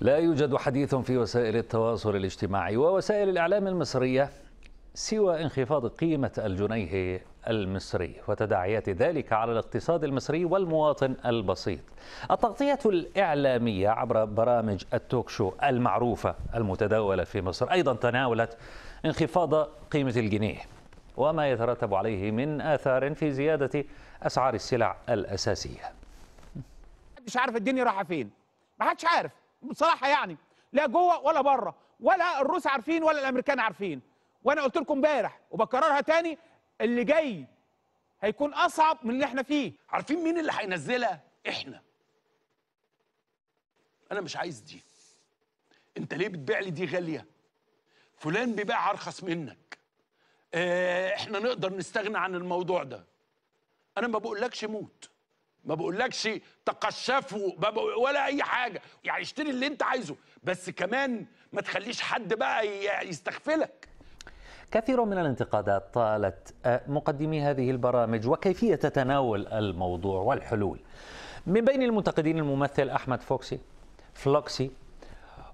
لا يوجد حديث في وسائل التواصل الاجتماعي ووسائل الإعلام المصرية سوى انخفاض قيمة الجنيه المصري وتداعيات ذلك على الاقتصاد المصري والمواطن البسيط. التغطية الإعلامية عبر برامج التوك شو المعروفة المتداولة في مصر أيضا تناولت انخفاض قيمة الجنيه وما يترتب عليه من آثار في زيادة أسعار السلع الأساسية. مش عارف الدنيا رايحة فين؟ ما حدش عارف. بصراحه يعني لا جوه ولا بره ولا الروس عارفين ولا الامريكان عارفين وانا قلت لكم امبارح وبكررها تاني اللي جاي هيكون اصعب من اللي احنا فيه عارفين مين اللي هينزلها احنا انا مش عايز دي انت ليه بتبيع لي دي غاليه فلان بيبيع ارخص منك اه احنا نقدر نستغنى عن الموضوع ده انا ما بقولكش موت ما بقولكش تقشفوا ولا اي حاجه يعني اشتري اللي انت عايزه بس كمان ما تخليش حد بقى يستغفلك كثير من الانتقادات طالت آه، مقدمي هذه البرامج وكيفيه تناول الموضوع والحلول من بين المنتقدين الممثل احمد فوكسي فلوكسي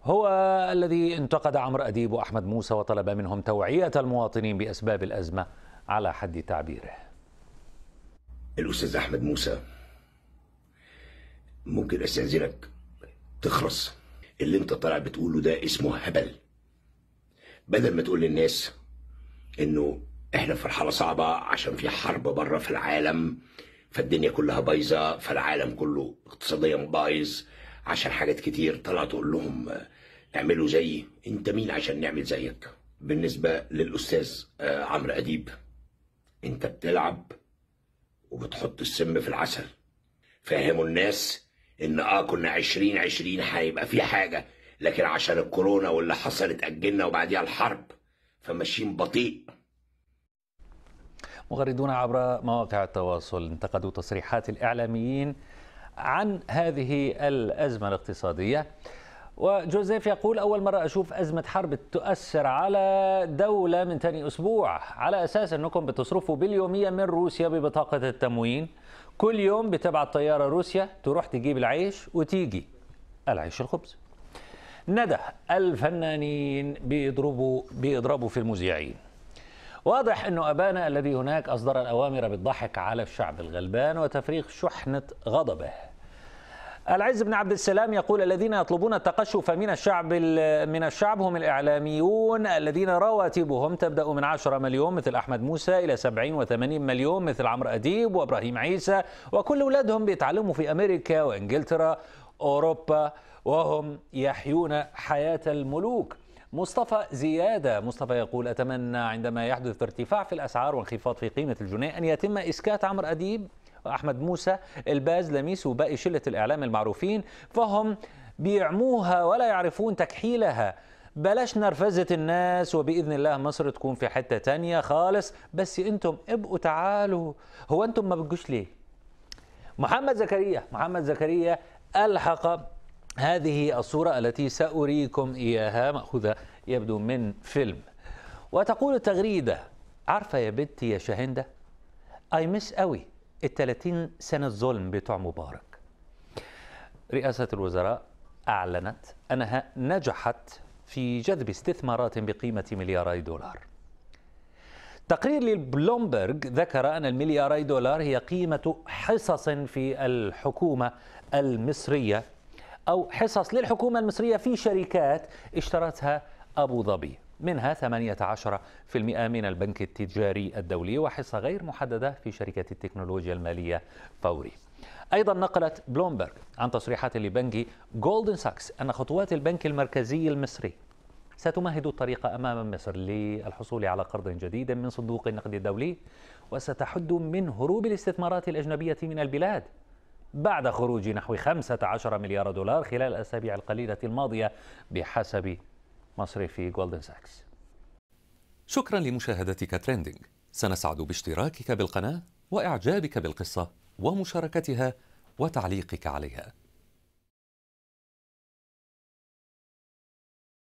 هو الذي انتقد عمرو اديب واحمد موسى وطلب منهم توعيه المواطنين باسباب الازمه على حد تعبيره الاستاذ احمد موسى ممكن استاذنك تخلص اللي انت طالع بتقوله ده اسمه هبل بدل ما تقول للناس انه احنا في مرحله صعبه عشان في حرب بره في العالم فالدنيا كلها بايظه فالعالم كله اقتصاديا بايظ عشان حاجات كتير طلع تقول لهم اعملوا زيي انت مين عشان نعمل زيك بالنسبه للاستاذ آه، عمرو اديب انت بتلعب وبتحط السم في العسل فهموا الناس ان اه كنا عشرين عشرين هيبقى في حاجه لكن عشان الكورونا واللي حصل اتأجلنا وبعديها الحرب فماشيين بطيء مغردون عبر مواقع التواصل انتقدوا تصريحات الاعلاميين عن هذه الازمه الاقتصاديه وجوزيف يقول أول مرة أشوف أزمة حرب تؤثر على دولة من ثاني أسبوع على أساس أنكم بتصرفوا باليومية من روسيا ببطاقة التموين كل يوم بتبعت طيارة روسيا تروح تجيب العيش وتيجي العيش الخبز ندى الفنانين بيضربوا بيضربوا في المذيعين واضح أنه أبانا الذي هناك أصدر الأوامر بالضحك على الشعب الغلبان وتفريغ شحنة غضبه العز بن عبد السلام يقول الذين يطلبون التقشف من الشعب من الشعب هم الاعلاميون الذين رواتبهم تبدا من 10 مليون مثل احمد موسى الى 70 و80 مليون مثل عمرو اديب وابراهيم عيسى وكل اولادهم بيتعلموا في امريكا وانجلترا اوروبا وهم يحيون حياه الملوك مصطفى زيادة مصطفى يقول أتمنى عندما يحدث ارتفاع في الأسعار وانخفاض في قيمة الجنيه أن يتم إسكات عمرو أديب احمد موسى الباز لميس وباقي شله الاعلام المعروفين فهم بيعموها ولا يعرفون تكحيلها بلاش نرفزة الناس وبإذن الله مصر تكون في حتة تانية خالص بس انتم ابقوا تعالوا هو انتم ما بتجوش ليه محمد زكريا محمد زكريا ألحق هذه الصورة التي سأريكم إياها مأخوذة يبدو من فيلم وتقول التغريدة عارفة يا بنتي يا شاهندة I miss قوي ال 30 سنة الظلم بتوع مبارك رئاسة الوزراء أعلنت أنها نجحت في جذب استثمارات بقيمة ملياري دولار تقرير لبلومبرج ذكر أن الملياري دولار هي قيمة حصص في الحكومة المصرية أو حصص للحكومة المصرية في شركات اشترتها أبو ظبي منها 18% من البنك التجاري الدولي وحصة غير محددة في شركة التكنولوجيا المالية فوري أيضا نقلت بلومبرغ عن تصريحات لبنك جولدن ساكس أن خطوات البنك المركزي المصري ستمهد الطريق أمام مصر للحصول على قرض جديد من صندوق النقد الدولي وستحد من هروب الاستثمارات الأجنبية من البلاد بعد خروج نحو 15 مليار دولار خلال الأسابيع القليلة الماضية بحسب مصري في جولدن ساكس شكرا لمشاهدتك تريندينج سنسعد باشتراكك بالقناة وإعجابك بالقصة ومشاركتها وتعليقك عليها